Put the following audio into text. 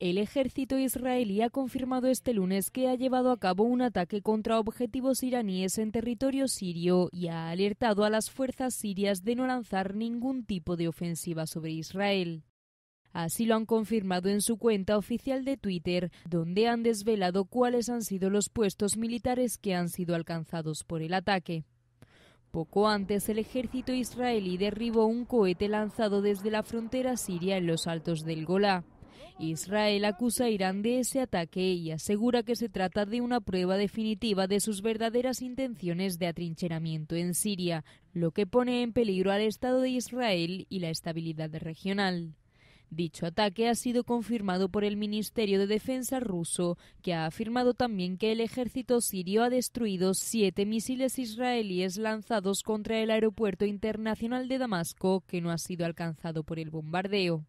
El ejército israelí ha confirmado este lunes que ha llevado a cabo un ataque contra objetivos iraníes en territorio sirio y ha alertado a las fuerzas sirias de no lanzar ningún tipo de ofensiva sobre Israel. Así lo han confirmado en su cuenta oficial de Twitter, donde han desvelado cuáles han sido los puestos militares que han sido alcanzados por el ataque. Poco antes, el ejército israelí derribó un cohete lanzado desde la frontera siria en los altos del Golá. Israel acusa a Irán de ese ataque y asegura que se trata de una prueba definitiva de sus verdaderas intenciones de atrincheramiento en Siria, lo que pone en peligro al Estado de Israel y la estabilidad regional. Dicho ataque ha sido confirmado por el Ministerio de Defensa ruso, que ha afirmado también que el ejército sirio ha destruido siete misiles israelíes lanzados contra el aeropuerto internacional de Damasco, que no ha sido alcanzado por el bombardeo.